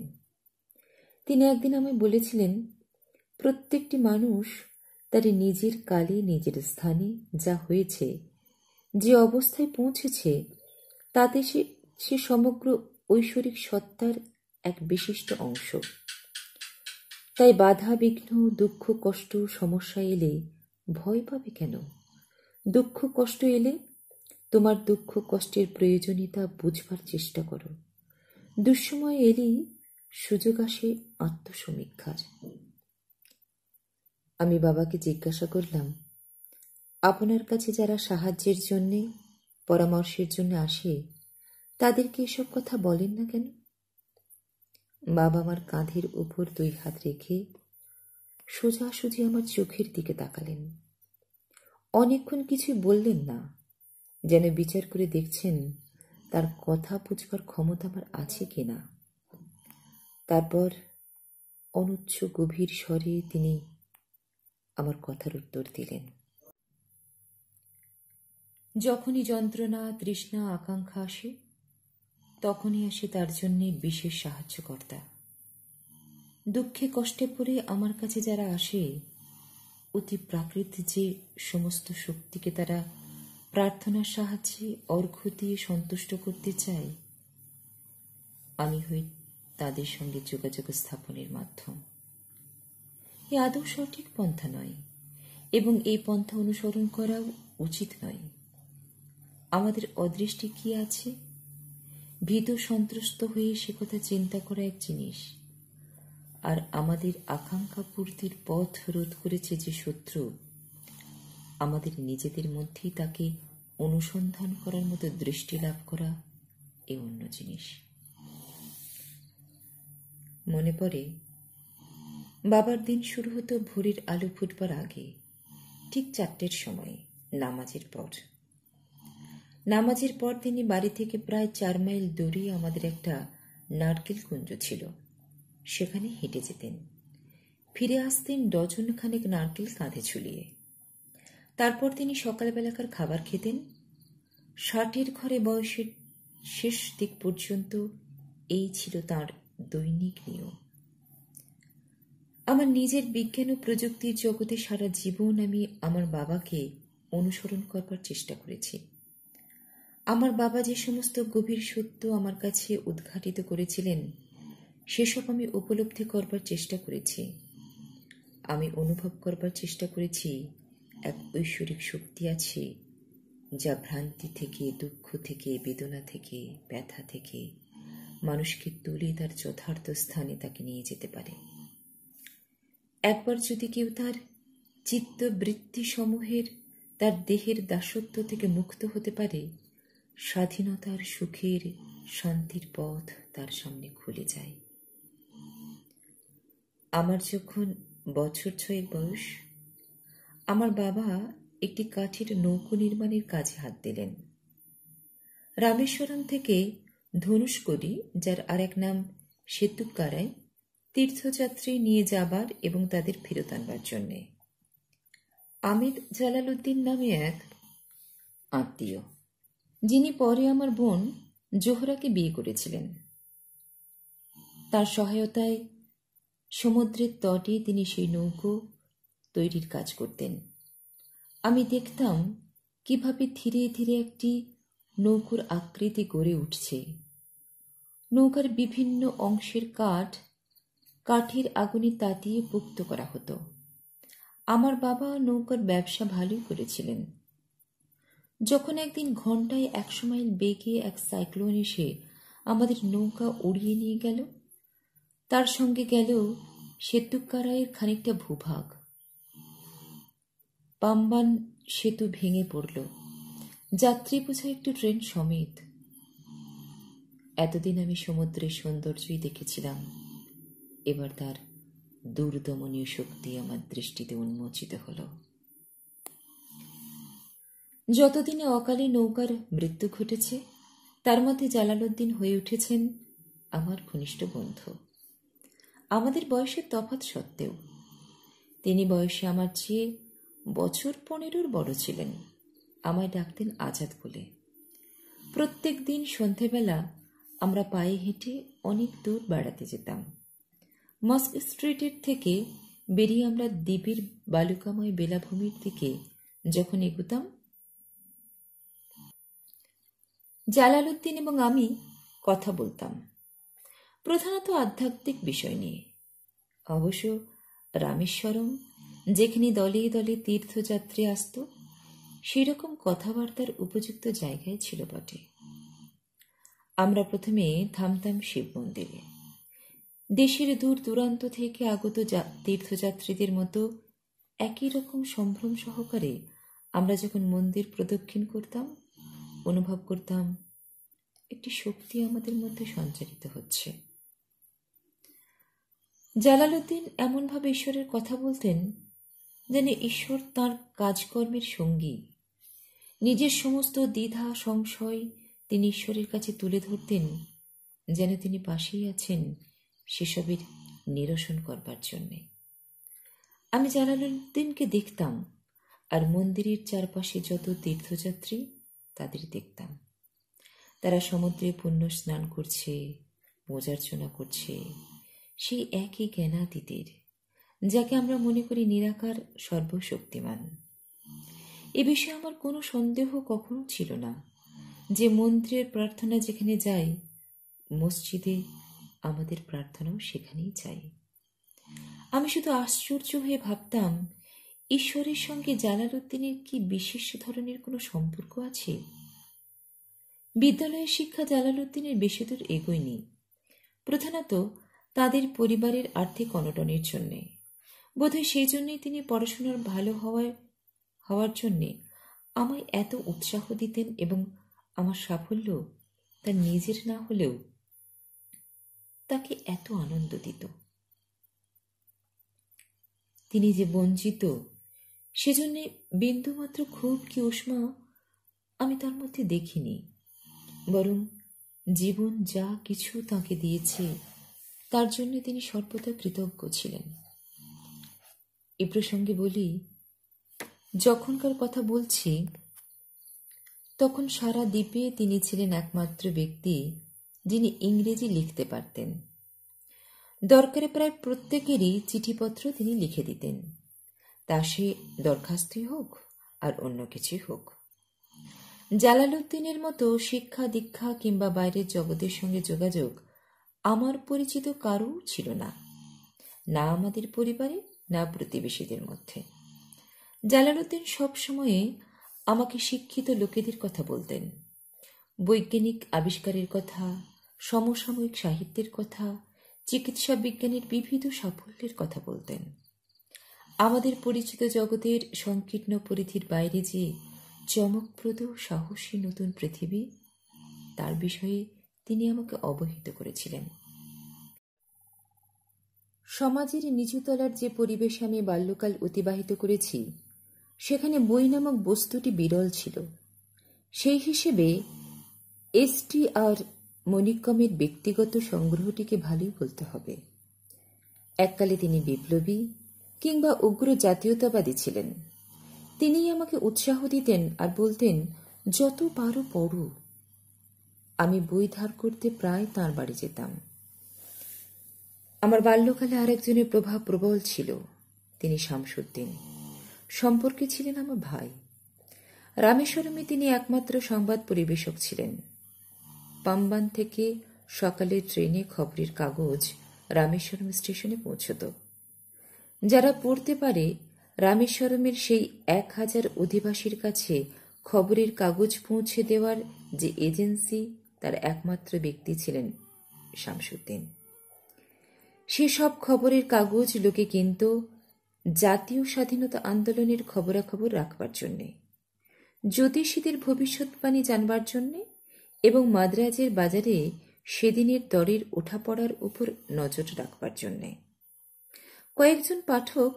তিনি একদিন আমায় বলেছিলেন প্রত্যেকটি মানুষ তার নিজের কালে নিজের স্থানে যা হয়েছে যে অবস্থায় পৌঁছেছে তাতে সে সে সমগ্র ঐশ্বরিক সত্তার এক বিশিষ্ট অংশ তাই বাধা বিঘ্ন দুঃখ কষ্ট সমস্যা এলে ভয় পাবে কেন দুঃখ কষ্ট এলে তোমার দুঃখ কষ্টের প্রয়োজনীয়তা বুঝবার চেষ্টা করো দুঃসময় এলেই সুযোগ আসে আত্মসমীক্ষার আমি বাবাকে জিজ্ঞাসা করলাম আপনার কাছে যারা সাহায্যের জন্যে পরামর্শের জন্য আসে তাদেরকে এসব কথা বলেন না কেন বাবা আমার কাঁধের উপর দুই হাত রেখে সোজাসুজি আমার চোখের দিকে তাকালেন অনেকক্ষণ কিছু বললেন না যেন বিচার করে দেখছেন তার কথা বুঝবার ক্ষমতা আমার আছে কি না তারপর অনুচ্ছ গভীর স্বরে তিনি আমার কথার উত্তর দিলেন যখনই যন্ত্রণা তৃষ্ণা আকাঙ্ক্ষা আসে তখনই আসে তার জন্যে বিশেষ সাহায্যকর্তা দুঃখে কষ্টে পড়ে আমার কাছে যারা আসে অতি প্রাকৃত যে সমস্ত শক্তিকে তারা প্রার্থনার সাহায্যে অর্ঘ্য দিয়ে সন্তুষ্ট করতে চায় আমি হই তাদের সঙ্গে যোগাযোগ স্থাপনের মাধ্যম এ আদৌ সঠিক পন্থা নয় এবং এই পন্থা অনুসরণ করাও উচিত নয় আমাদের অদৃষ্টি কি আছে ভীত সন্ত্রস্ত হয়ে সে কথা চিন্তা করা এক জিনিস আর আমাদের আকাঙ্ক্ষা পূর্তির পথ রোধ করেছে যে শত্রু আমাদের নিজেদের মধ্যেই তাকে অনুসন্ধান করার মতো দৃষ্টি লাভ করা এ অন্য জিনিস মনে পড়ে বাবার দিন শুরু হতো ভোরের আলো ফুটবার আগে ঠিক চারটের সময় নামাজের পর নামাজের পর তিনি বাড়ি থেকে প্রায় চার মাইল দূরে আমাদের একটা নারকেল কুঞ্জ ছিল সেখানে হেঁটে যেতেন ফিরে আসতেন ডজন খানেক নারকেল কাঁধে ঝুলিয়ে তারপর তিনি সকালবেলাকার খাবার খেতেন ষাটের ঘরে বয়সের শেষ দিক পর্যন্ত এই ছিল তার দৈনিক নিয়ম আমার নিজের বিজ্ঞান ও প্রযুক্তির জগতে সারা জীবন আমি আমার বাবাকে অনুসরণ করবার চেষ্টা করেছি আমার বাবা যে সমস্ত গভীর সত্য আমার কাছে উদ্ঘাটিত করেছিলেন সেসব আমি উপলব্ধি করবার চেষ্টা করেছি আমি অনুভব করবার চেষ্টা করেছি এক ঐশ্বরিক শক্তি আছে যা ভ্রান্তি থেকে দুঃখ থেকে বেদনা থেকে ব্যথা থেকে মানুষকে তুলে তার যথার্থ স্থানে তাকে নিয়ে যেতে পারে একবার যদি কেউ তার চিত্তবৃত্তি সমূহের তার দেহের দাসত্ব থেকে মুক্ত হতে পারে স্বাধীনতার সুখের শান্তির পথ তার সামনে খুলে যায় আমার যখন বছর ছয়েক বয়স আমার বাবা একটি কাঠের নৌকো নির্মাণের কাজে হাত দিলেন রামেশ্বরম থেকে ধনুষ্করি যার আরেক নাম সেতুকারায় তীর্থযাত্রী নিয়ে যাবার এবং তাদের ফেরত আনবার জন্যে আমিদ জালালুদ্দিন নামে এক আত্মীয় যিনি পরে আমার বোন জোহরাকে বিয়ে করেছিলেন তার সহায়তায় সমুদ্রের তটে তিনি সেই নৌকো তৈরির কাজ করতেন আমি দেখতাম কিভাবে ধীরে ধীরে একটি নৌকোর আকৃতি গড়ে উঠছে নৌকার বিভিন্ন অংশের কাঠ কাঠের আগুনে তাতিয়ে পুক্ত করা হতো আমার বাবা নৌকার ব্যবসা ভালোই করেছিলেন যখন একদিন ঘন্টায় একশো মাইল বেগে এক সাইক্লোন এসে আমাদের নৌকা উড়িয়ে নিয়ে গেল তার সঙ্গে গেল সেতুকারায়ের খানিকটা ভূভাগ পাম্বান সেতু ভেঙে পড়ল যাত্রী বোঝা একটু ট্রেন সমেত এতদিন আমি সমুদ্রের সৌন্দর্যই দেখেছিলাম এবার তার দুর্দমনীয় শক্তি আমার দৃষ্টিতে উন্মোচিত হলো যতদিনে অকালে নৌকার মৃত্যু ঘটেছে তার মধ্যে জালালুদ্দিন হয়ে উঠেছেন আমার ঘনিষ্ঠ বন্ধু আমাদের বয়সের তফাৎ সত্ত্বেও তিনি বয়সে আমার চেয়ে বছর পনেরোর বড় ছিলেন আমায় ডাকতেন আজাদ বলে প্রত্যেক দিন সন্ধেবেলা আমরা পায়ে হেঁটে অনেক দূর বেড়াতে যেতাম মস্ক স্ট্রিটের থেকে বেরিয়ে আমরা দ্বীপের বালুকাময় বেলাভূমির দিকে যখন এগুতাম জালালুদ্দিন এবং আমি কথা বলতাম প্রধানত আধ্যাত্মিক বিষয় নিয়ে অবশ্য রামেশ্বরম যেখানে দলে দলে তীর্থযাত্রী আসত সেরকম কথাবার্তার উপযুক্ত জায়গায় ছিল বটে আমরা প্রথমে থামতাম শিব মন্দিরে দেশের দূর দূরান্ত থেকে আগত তীর্থযাত্রীদের মতো একই রকম সম্ভ্রম সহকারে আমরা যখন মন্দির প্রদক্ষিণ করতাম অনুভব করতাম একটি শক্তি আমাদের মধ্যে সঞ্চারিত হচ্ছে জালালুদ্দিন এমনভাবে ঈশ্বরের কথা বলতেন যেন ঈশ্বর তার কাজকর্মের সঙ্গী নিজের সমস্ত দ্বিধা সংশয় তিনি ঈশ্বরের কাছে তুলে ধরতেন যেন তিনি পাশেই আছেন সেসবের নিরসন করবার জন্যে আমি জালালুদ্দিনকে দেখতাম আর মন্দিরের চারপাশে যত তীর্থযাত্রী তাদের দেখতাম তারা সমুদ্রে পুণ্য স্নান করছে মোজার্চনা করছে সেই একই জ্ঞানাতীতের যাকে আমরা মনে করি নিরাকার সর্বশক্তিমান এ বিষয়ে আমার কোনো সন্দেহ কখনো ছিল না যে মন্ত্রের প্রার্থনা যেখানে যাই মসজিদে আমাদের প্রার্থনাও সেখানেই চাই আমি শুধু আশ্চর্য হয়ে ভাবতাম ঈশ্বরের সঙ্গে জালালুদ্দিনের কি বিশেষ ধরনের কোনো সম্পর্ক আছে বিদ্যালয়ের শিক্ষা বেশি দূর এগোয়নি প্রধানত তাদের পরিবারের আর্থিক অনটনের জন্যে বোধহয় সেই জন্যই তিনি পড়াশোনার ভালো হওয়ায় হওয়ার জন্যে আমায় এত উৎসাহ দিতেন এবং আমার সাফল্য তার নিজের না হলেও তাকে এত আনন্দ দিত তিনি যে বঞ্চিত সেজন্যে বিন্দুমাত্র খুব কি উষ্মা আমি তার মধ্যে দেখিনি বরং জীবন যা কিছু তাকে দিয়েছে তার জন্য তিনি সর্বদা কৃতজ্ঞ ছিলেন এ প্রসঙ্গে বলি যখনকার কথা বলছি তখন সারা দ্বীপে তিনি ছিলেন একমাত্র ব্যক্তি যিনি ইংরেজি লিখতে পারতেন দরকারে প্রায় প্রত্যেকেরই চিঠিপত্র তিনি লিখে দিতেন তা সে দরখাস্তই হোক আর অন্য কিছুই হোক জালালুদ্দিনের মতো শিক্ষা দীক্ষা কিংবা বাইরের জগতের সঙ্গে যোগাযোগ আমার পরিচিত কারও ছিল না না আমাদের পরিবারে না প্রতিবেশীদের মধ্যে জালালুদ্দিন সবসময়ে আমাকে শিক্ষিত লোকেদের কথা বলতেন বৈজ্ঞানিক আবিষ্কারের কথা সমসাময়িক সাহিত্যের কথা চিকিৎসা বিজ্ঞানের বিবিধ সাফল্যের কথা বলতেন আমাদের পরিচিত জগতের সংকীর্ণ পরিধির বাইরে যে চমকপ্রদ সাহসী নতুন পৃথিবী তার বিষয়ে তিনি আমাকে অবহিত করেছিলেন সমাজের নিচুতলার যে পরিবেশে আমি বাল্যকাল অতিবাহিত করেছি সেখানে বই নামক বস্তুটি বিরল ছিল সেই হিসেবে এস টি আর মণিকমের ব্যক্তিগত সংগ্রহটিকে ভালোই বলতে হবে এককালে তিনি বিপ্লবী কিংবা উগ্র জাতীয়তাবাদী ছিলেন তিনি আমাকে উৎসাহ দিতেন আর বলতেন যত পারো পড়ু আমি বই ধার করতে প্রায় তাঁর বাড়ি যেতাম আমার বাল্যকালে আরেকজনের প্রভাব প্রবল ছিল তিনি শামসুদ্দিন সম্পর্কে ছিলেন আমার ভাই রামেশ্বরমে তিনি একমাত্র সংবাদ পরিবেশক ছিলেন পাম্বান থেকে সকালে ট্রেনে খবরের কাগজ রামেশ্বরম স্টেশনে পৌঁছত যারা পড়তে পারে রামেশ্বরমের সেই এক হাজার অধিবাসীর কাছে খবরের কাগজ পৌঁছে দেওয়ার যে এজেন্সি তার একমাত্র ব্যক্তি ছিলেন শামসুদ্দিন সে সব খবরের কাগজ লোকে কিনত জাতীয় স্বাধীনতা আন্দোলনের খবরাখবর রাখবার জন্যে জ্যোতিষীদের ভবিষ্যৎবাণী জানবার জন্যে এবং মাদ্রাজের বাজারে সেদিনের দরের ওঠাপড়ার উপর নজর রাখবার জন্যে কয়েকজন পাঠক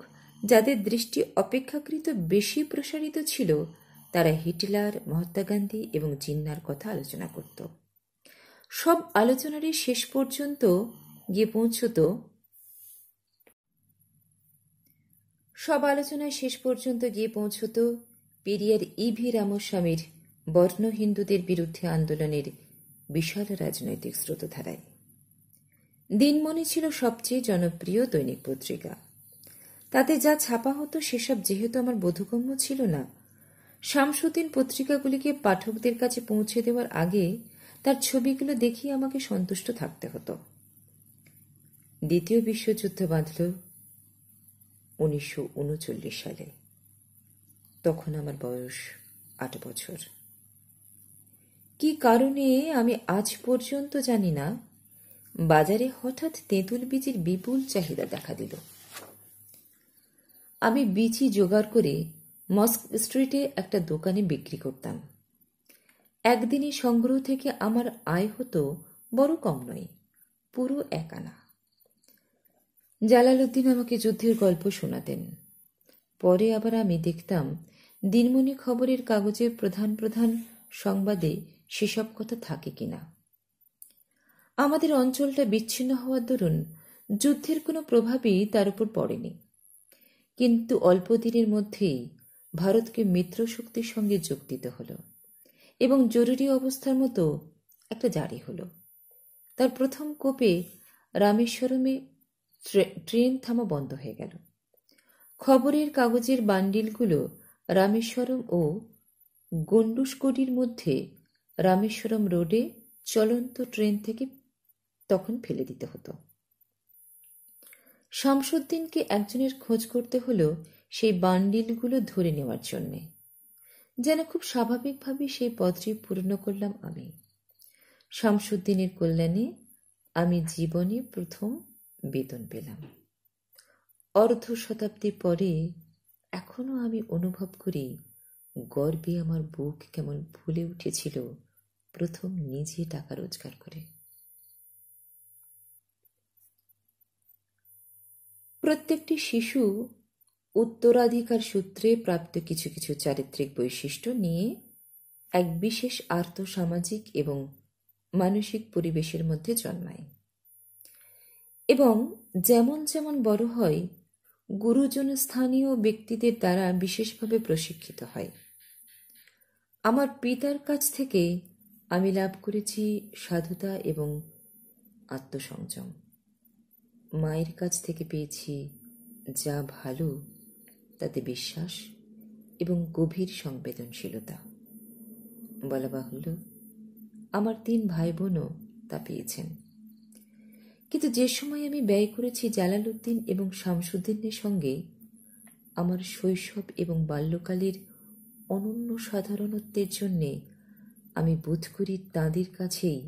যাদের দৃষ্টি অপেক্ষাকৃত বেশি প্রসারিত ছিল তারা হিটলার মহাত্মা গান্ধী এবং জিন্নার কথা আলোচনা করত সব আলোচনারই শেষ পর্যন্ত গিয়ে পৌঁছত সব আলোচনায় শেষ পর্যন্ত গিয়ে পৌঁছত পেরিয়ার ই ভি রামস্বামীর বর্ণ হিন্দুদের বিরুদ্ধে আন্দোলনের বিশাল রাজনৈতিক স্রোতধারায় দিনমণি ছিল সবচেয়ে জনপ্রিয় দৈনিক পত্রিকা তাতে যা ছাপা হতো সেসব যেহেতু আমার বোধগম্য ছিল না শামসুদ্দিন পত্রিকাগুলিকে পাঠকদের কাছে পৌঁছে দেওয়ার আগে তার ছবিগুলো দেখিয়ে আমাকে সন্তুষ্ট থাকতে হতো দ্বিতীয় বিশ্বযুদ্ধ বাঁধল উনিশশো সালে তখন আমার বয়স আট বছর কি কারণে আমি আজ পর্যন্ত জানি না বাজারে হঠাৎ তেঁতুল বীজের বিপুল চাহিদা দেখা দিল আমি বিচি জোগাড় করে মস্ক স্ট্রিটে একটা দোকানে বিক্রি করতাম একদিনই সংগ্রহ থেকে আমার আয় হতো বড় কম নয় পুরো একানা জালালউদ্দিন আমাকে যুদ্ধের গল্প শোনাতেন পরে আবার আমি দেখতাম দিনমণি খবরের কাগজের প্রধান প্রধান সংবাদে সেসব কথা থাকে কিনা আমাদের অঞ্চলটা বিচ্ছিন্ন হওয়ার দরুন যুদ্ধের কোনো প্রভাবই তার উপর পড়েনি কিন্তু অল্প দিনের মধ্যেই ভারতকে মিত্র শক্তির সঙ্গে যোগ দিতে হলো এবং জরুরি অবস্থার মতো একটা জারি হলো তার প্রথম কোপে রামেশ্বরমে ট্রেন থামা বন্ধ হয়ে গেল খবরের কাগজের বান্ডিলগুলো রামেশ্বরম ও গন্ডুসকোডির মধ্যে রামেশ্বরম রোডে চলন্ত ট্রেন থেকে তখন ফেলে দিতে হতো শামসুদ্দিনকে একজনের খোঁজ করতে হলো সেই বান্ডিলগুলো ধরে নেওয়ার জন্যে যেন খুব স্বাভাবিকভাবে সেই পদটি পূর্ণ করলাম আমি শামসুদ্দিনের কল্যাণে আমি জীবনে প্রথম বেতন পেলাম অর্ধ শতাব্দী পরে এখনো আমি অনুভব করি গর্বে আমার বুক কেমন ভুলে উঠেছিল প্রথম নিজে টাকা রোজগার করে প্রত্যেকটি শিশু উত্তরাধিকার সূত্রে প্রাপ্ত কিছু কিছু চারিত্রিক বৈশিষ্ট্য নিয়ে এক বিশেষ আর্থ সামাজিক এবং মানসিক পরিবেশের মধ্যে জন্মায় এবং যেমন যেমন বড় হয় গুরুজন স্থানীয় ব্যক্তিদের দ্বারা বিশেষভাবে প্রশিক্ষিত হয় আমার পিতার কাছ থেকে আমি লাভ করেছি সাধুতা এবং আত্মসংযম মায়ের কাছ থেকে পেয়েছি যা ভালো তাতে বিশ্বাস এবং গভীর সংবেদনশীলতা বলা বাহুল্য আমার তিন ভাই বোনও তা পেয়েছেন কিন্তু যে সময় আমি ব্যয় করেছি জালালুদ্দিন এবং শামসুদ্দিনের সঙ্গে আমার শৈশব এবং বাল্যকালের অনন্য সাধারণত্বের জন্যে আমি বোধ করি তাঁদের কাছেই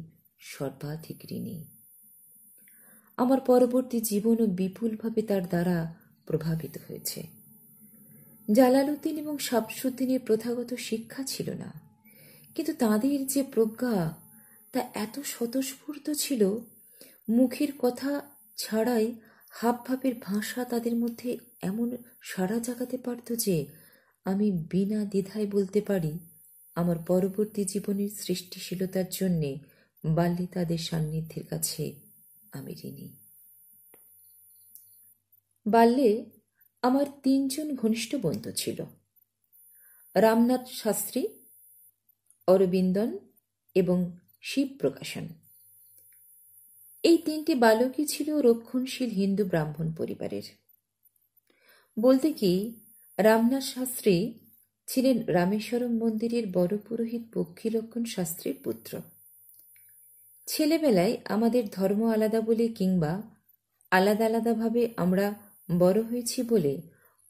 সর্বাধিক ঋণী আমার পরবর্তী জীবনও বিপুলভাবে তার দ্বারা প্রভাবিত হয়েছে জালালুদ্দিন এবং শামসুদ্দিনের প্রথাগত শিক্ষা ছিল না কিন্তু তাদের যে প্রজ্ঞা তা এত স্বতঃস্ফূর্ত ছিল মুখের কথা ছাড়াই হাবভাবের ভাষা তাদের মধ্যে এমন সাড়া জাগাতে পারত যে আমি বিনা দ্বিধায় বলতে পারি আমার পরবর্তী জীবনের সৃষ্টিশীলতার জন্যে বাল্যে তাদের সান্নিধ্যের কাছে আমি ঋণী বাল্যে আমার তিনজন ঘনিষ্ঠ বন্ধু ছিল রামনাথ শাস্ত্রী অরবিন্দন এবং শিব প্রকাশন এই তিনটি বালকই ছিল রক্ষণশীল হিন্দু ব্রাহ্মণ পরিবারের বলতে কি রামনাথ শাস্ত্রী ছিলেন রামেশ্বরম মন্দিরের বড় পুরোহিত পক্ষীলক্ষণ শাস্ত্রীর পুত্র ছেলেবেলায় আমাদের ধর্ম আলাদা বলে কিংবা আলাদা আলাদাভাবে আমরা বড় হয়েছি বলে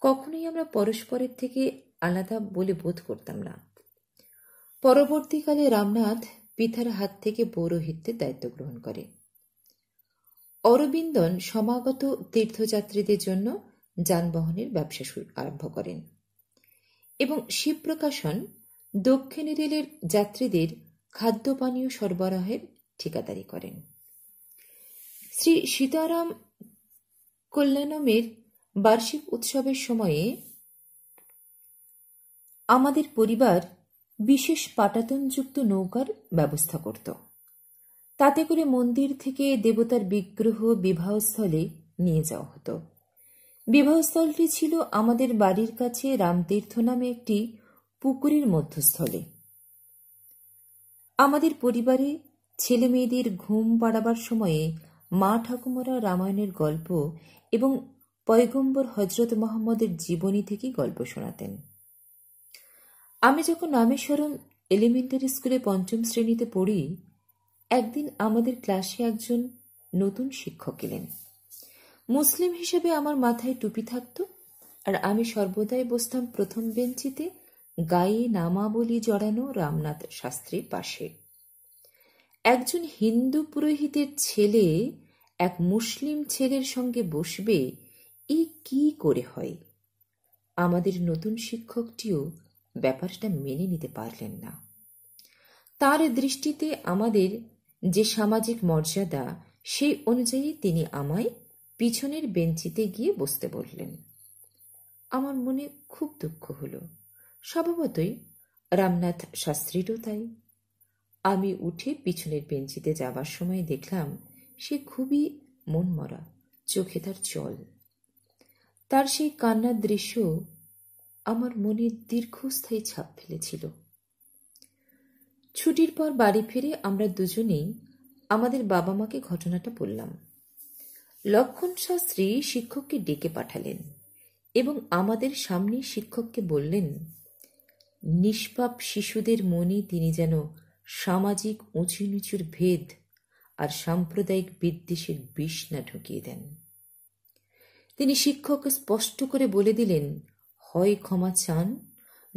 কখনোই আমরা পরস্পরের থেকে আলাদা বলে বোধ করতাম না পরবর্তীকালে রামনাথ পিতার হাত থেকে পৌরোহিত্যের দায়িত্ব গ্রহণ করে অরবিন্দন সমাগত তীর্থযাত্রীদের জন্য যানবাহনের ব্যবসা আরম্ভ করেন এবং শিবপ্রকাশন দক্ষিণ রেলের যাত্রীদের খাদ্য পানীয় সরবরাহের ঠিকাদারি করেন শ্রী সীতারাম কল্যাণমের বার্ষিক উৎসবের সময়ে আমাদের পরিবার বিশেষ পাটাতনযুক্ত নৌকার ব্যবস্থা করত তাতে করে মন্দির থেকে দেবতার বিগ্রহ বিবাহস্থলে নিয়ে যাওয়া হতো বিবাহস্থলটি ছিল আমাদের বাড়ির কাছে রামতীর্থ নামে একটি পুকুরের মধ্যস্থলে আমাদের পরিবারে ছেলে মেয়েদের ঘুম পাড়াবার সময়ে মা ঠাকুমারা রামায়ণের গল্প এবং পয়গম্বর হজরত মোহাম্মদের জীবনী থেকে গল্প শোনাতেন আমি যখন রামেশ্বরম এলিমেন্টারি স্কুলে পঞ্চম শ্রেণীতে পড়ি একদিন আমাদের ক্লাসে একজন নতুন শিক্ষক এলেন মুসলিম হিসেবে আমার মাথায় টুপি থাকত আর আমি সর্বদাই বসতাম প্রথম বেঞ্চিতে গায়ে নামাবলি জড়ানো রামনাথ শাস্ত্রীর পাশে একজন হিন্দু পুরোহিতের ছেলে এক মুসলিম ছেলের সঙ্গে বসবে এ কি করে হয় আমাদের নতুন শিক্ষকটিও ব্যাপারটা মেনে নিতে পারলেন না তার দৃষ্টিতে আমাদের যে সামাজিক মর্যাদা সেই অনুযায়ী তিনি আমায় পিছনের বেঞ্চিতে গিয়ে বসতে বললেন আমার মনে খুব দুঃখ হল স্বভাবতই রামনাথ শাস্ত্রীরও তাই আমি উঠে পিছনের বেঞ্চিতে যাবার সময় দেখলাম সে খুবই মনমরা চোখে তার জল তার সেই কান্নার দৃশ্য আমার মনে দীর্ঘস্থায়ী ছাপ ফেলেছিল ছুটির পর বাড়ি ফিরে আমরা দুজনেই আমাদের বাবা মাকে ঘটনাটা বললাম লক্ষণ শাস্ত্রী শিক্ষককে ডেকে পাঠালেন এবং আমাদের সামনে শিক্ষককে বললেন নিষ্পাপ শিশুদের মনে তিনি যেন সামাজিক উঁচু নিচুর ভেদ আর সাম্প্রদায়িক বিদ্বেষের বিষ্ণা ঢুকিয়ে দেন তিনি শিক্ষককে স্পষ্ট করে বলে দিলেন হয় ক্ষমা চান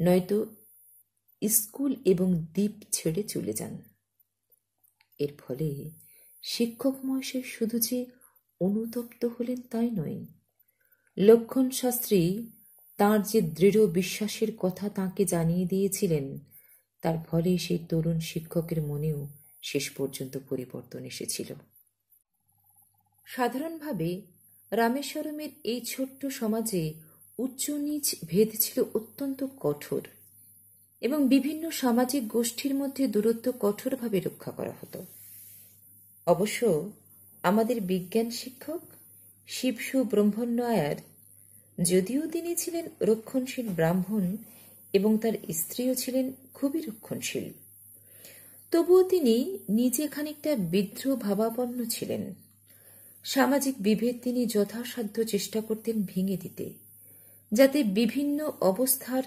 নয়তো স্কুল এবং দ্বীপ ছেড়ে চলে যান এর ফলে শিক্ষক মহাশয় শুধু যে অনুতপ্ত হলেন তাই নয় লক্ষণ শাস্ত্রী তাঁর যে দৃঢ় বিশ্বাসের কথা তাকে জানিয়ে দিয়েছিলেন তার ফলে সেই তরুণ শিক্ষকের মনেও শেষ পর্যন্ত পরিবর্তন এসেছিল সাধারণভাবে রামেশ্বরমের এই ছোট্ট সমাজে উচ্চ নিচ ভেদ ছিল অত্যন্ত কঠোর এবং বিভিন্ন সামাজিক গোষ্ঠীর মধ্যে দূরত্ব কঠোরভাবে রক্ষা করা হতো অবশ্য আমাদের বিজ্ঞান শিক্ষক শিবসু ব্রহ্মণ্য আয়ার যদিও তিনি ছিলেন রক্ষণশীল ব্রাহ্মণ এবং তার স্ত্রীও ছিলেন খুবই রক্ষণশীল তবুও তিনি নিজে খানিকটা বিদ্রোহ ভাবাপন্ন ছিলেন সামাজিক বিভেদ তিনি যথাসাধ্য চেষ্টা করতেন ভেঙে দিতে যাতে বিভিন্ন অবস্থার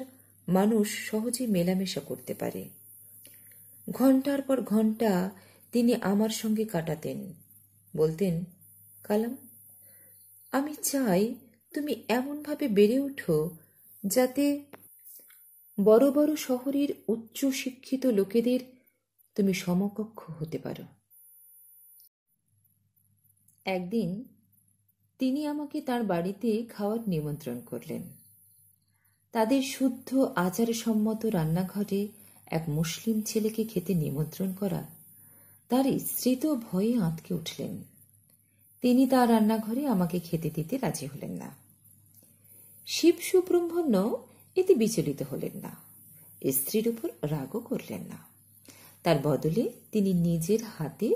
মানুষ সহজে মেলামেশা করতে পারে ঘন্টার পর ঘন্টা তিনি আমার সঙ্গে কাটাতেন বলতেন কালাম আমি চাই তুমি এমনভাবে বেড়ে ওঠো যাতে বড় বড় শহরের উচ্চ শিক্ষিত লোকেদের তুমি সমকক্ষ হতে পারো একদিন তিনি আমাকে তার বাড়িতে খাওয়ার নিমন্ত্রণ করলেন তাদের শুদ্ধ আচারসম্মত রান্নাঘরে এক মুসলিম ছেলেকে খেতে নিমন্ত্রণ করা তার স্মৃত ভয়ে আঁতকে উঠলেন তিনি তার রান্নাঘরে আমাকে খেতে দিতে রাজি হলেন না শিব সুব্রহ্মণ্য এতে বিচলিত হলেন না স্ত্রীর উপর রাগও করলেন না তার বদলে তিনি নিজের হাতে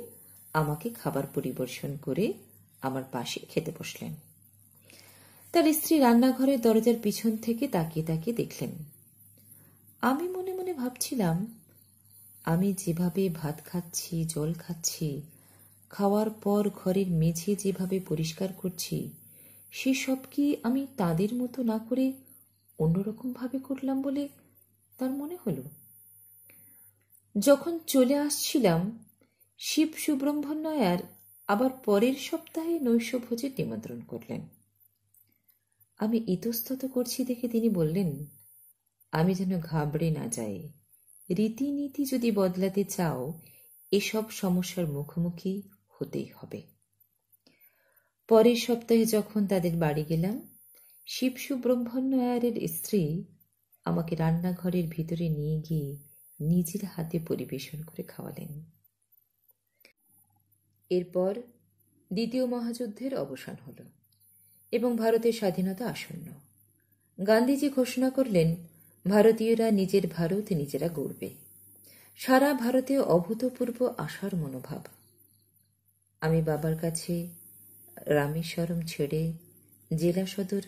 আমাকে খাবার পরিবর্ষণ করে আমার পাশে খেতে বসলেন তার স্ত্রী রান্নাঘরের দরজার পিছন থেকে তাকিয়ে তাকিয়ে দেখলেন আমি মনে মনে ভাবছিলাম আমি যেভাবে ভাত খাচ্ছি জল খাচ্ছি খাওয়ার পর ঘরের মেঝে যেভাবে পরিষ্কার করছি সেসব কি আমি তাদের মতো না করে অন্যরকমভাবে করলাম বলে তার মনে হলো যখন চলে আসছিলাম শিব সুব্রহ্মণ্যয়ার আবার পরের সপ্তাহে নৈশভোজের নিমন্ত্রণ করলেন আমি ইতস্তত করছি দেখে তিনি বললেন আমি যেন ঘাবড়ে না যাই রীতিনীতি যদি বদলাতে চাও এসব সমস্যার মুখোমুখি হতেই হবে পরের সপ্তাহে যখন তাদের বাড়ি গেলাম শিবসুব্রহ্মণ্য আয়ারের স্ত্রী আমাকে রান্নাঘরের ভিতরে নিয়ে গিয়ে নিজের হাতে পরিবেশন করে খাওয়ালেন এরপর দ্বিতীয় মহাযুদ্ধের অবসান হল এবং ভারতের স্বাধীনতা আসন্ন গান্ধীজি ঘোষণা করলেন ভারতীয়রা নিজের ভারত নিজেরা গড়বে সারা ভারতে অভূতপূর্ব আশার মনোভাব আমি বাবার কাছে রামেশ্বরম ছেড়ে জেলা সদর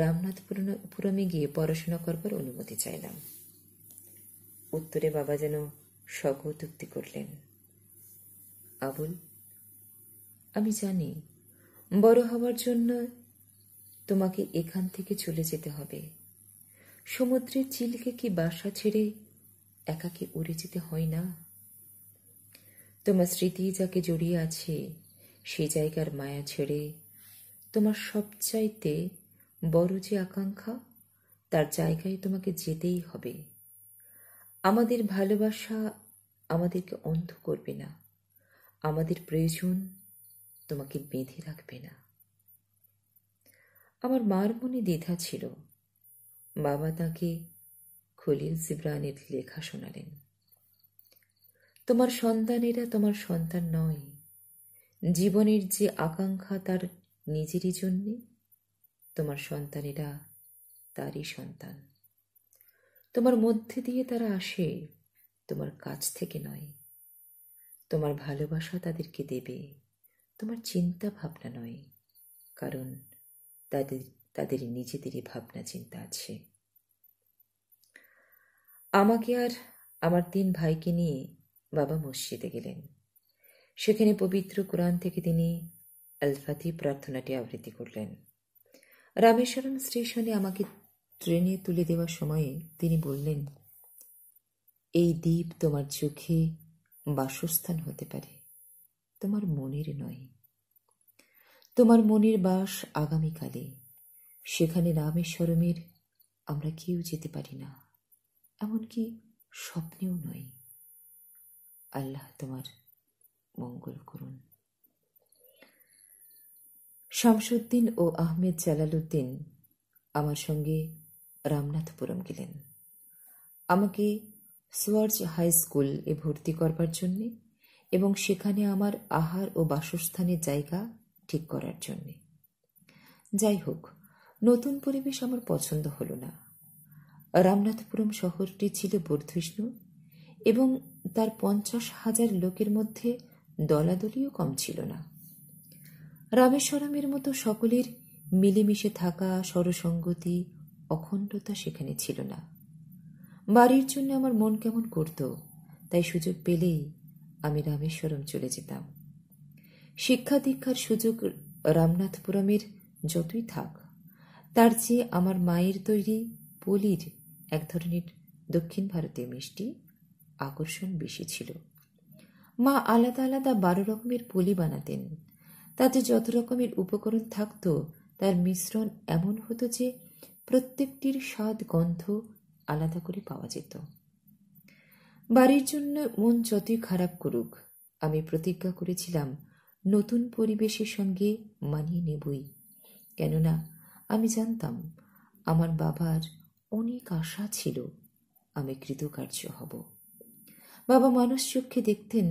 রামনাথপুরমে গিয়ে পড়াশোনা করবার অনুমতি চাইলাম উত্তরে বাবা যেন সকৌতুক্তি করলেন আবুল আমি জানি বড় হওয়ার জন্য তোমাকে এখান থেকে চলে যেতে হবে সমুদ্রের চিলকে কি বাসা ছেড়ে একাকে উড়ে যেতে হয় না তোমার স্মৃতি যাকে জড়িয়ে আছে সে জায়গার মায়া ছেড়ে তোমার সবচাইতে বড় যে আকাঙ্ক্ষা তার জায়গায় তোমাকে যেতেই হবে আমাদের ভালোবাসা আমাদেরকে অন্ধ করবে না আমাদের প্রয়োজন তোমাকে বেঁধে রাখবে না আমার মার মনে দ্বিধা ছিল বাবা তাকে খলিল জিব্রানের লেখা শোনালেন তোমার সন্তানেরা তোমার সন্তান নয় জীবনের যে আকাঙ্ক্ষা তার নিজেরই জন্যে তোমার সন্তানেরা তারই সন্তান তোমার মধ্যে দিয়ে তারা আসে তোমার কাছ থেকে নয় তোমার ভালোবাসা তাদেরকে দেবে তোমার চিন্তা ভাবনা নয় কারণ তাদের তাদের নিজেদেরই ভাবনা চিন্তা আছে আমাকে আর আমার তিন ভাইকে নিয়ে বাবা মসজিদে গেলেন সেখানে পবিত্র কোরআন থেকে তিনি আলফাতি প্রার্থনাটি আবৃত্তি করলেন রামেশ্বরম স্টেশনে আমাকে ট্রেনে তুলে দেওয়ার সময়ে তিনি বললেন এই দ্বীপ তোমার চোখে বাসস্থান হতে পারে তোমার মনের নয় তোমার মনের বাস আগামীকালে সেখানে রামেশ্বরমের আমরা কেউ যেতে পারি না এমনকি স্বপ্নেও নয় আল্লাহ তোমার মঙ্গল করুন শামসুদ্দিন ও আহমেদ জালালুদ্দিন আমার সঙ্গে রামনাথপুরম গেলেন আমাকে সোয়ার্জ হাই স্কুল এ ভর্তি করবার জন্যে এবং সেখানে আমার আহার ও বাসস্থানের জায়গা ঠিক করার জন্যে যাই হোক নতুন পরিবেশ আমার পছন্দ হল না রামনাথপুরম শহরটি ছিল বর্ধিষ্ণু এবং তার পঞ্চাশ হাজার লোকের মধ্যে দলাদলিও কম ছিল না রামেশ্বরমের মতো সকলের মিলেমিশে থাকা সরসঙ্গতি অখণ্ডতা সেখানে ছিল না বাড়ির জন্য আমার মন কেমন করত তাই সুযোগ পেলেই আমি রামেশ্বরম চলে যেতাম শিক্ষা দীক্ষার সুযোগ রামনাথপুরমের যতই থাক তার চেয়ে আমার মায়ের তৈরি পলির এক ধরনের দক্ষিণ ভারতীয় মিষ্টি আকর্ষণ বেশি ছিল মা আলাদা আলাদা বারো রকমের পলি বানাতেন তাতে যত রকমের উপকরণ থাকত তার মিশ্রণ এমন হতো যে প্রত্যেকটির স্বাদ গন্ধ আলাদা করে পাওয়া যেত বাড়ির জন্য মন যতই খারাপ করুক আমি প্রতিজ্ঞা করেছিলাম নতুন পরিবেশের সঙ্গে মানিয়ে নেবই কেননা আমি জানতাম আমার বাবার অনেক আশা ছিল আমি কৃতকার্য হব বাবা মানুষ চক্ষে দেখতেন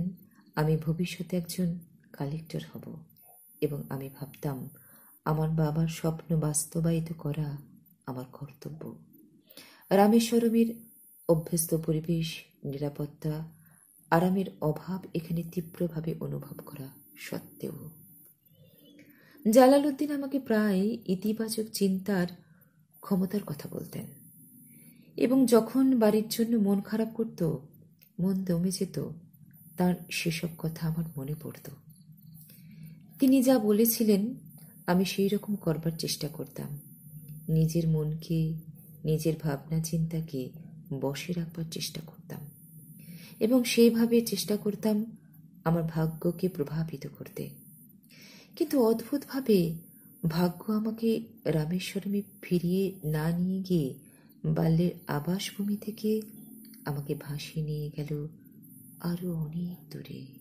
আমি ভবিষ্যতে একজন কালেক্টর হব এবং আমি ভাবতাম আমার বাবার স্বপ্ন বাস্তবায়িত করা আমার কর্তব্য রামেশ্বরমের অভ্যস্ত পরিবেশ নিরাপত্তা আরামের অভাব এখানে তীব্রভাবে অনুভব করা সত্ত্বেও জালালুদ্দিন আমাকে প্রায় ইতিবাচক চিন্তার ক্ষমতার কথা বলতেন এবং যখন বাড়ির জন্য মন খারাপ করত মন দমে যেত তার সেসব কথা আমার মনে পড়তো তিনি যা বলেছিলেন আমি সেই রকম করবার চেষ্টা করতাম নিজের মনকে নিজের ভাবনা চিন্তাকে বসে রাখবার চেষ্টা করতাম এবং সেইভাবে চেষ্টা করতাম আমার ভাগ্যকে প্রভাবিত করতে কিন্তু অদ্ভুতভাবে ভাগ্য আমাকে রামেশ্বরমে ফিরিয়ে না নিয়ে গিয়ে বাল্যের আবাসভূমি থেকে আমাকে ভাসিয়ে নিয়ে গেল আরও অনেক দূরে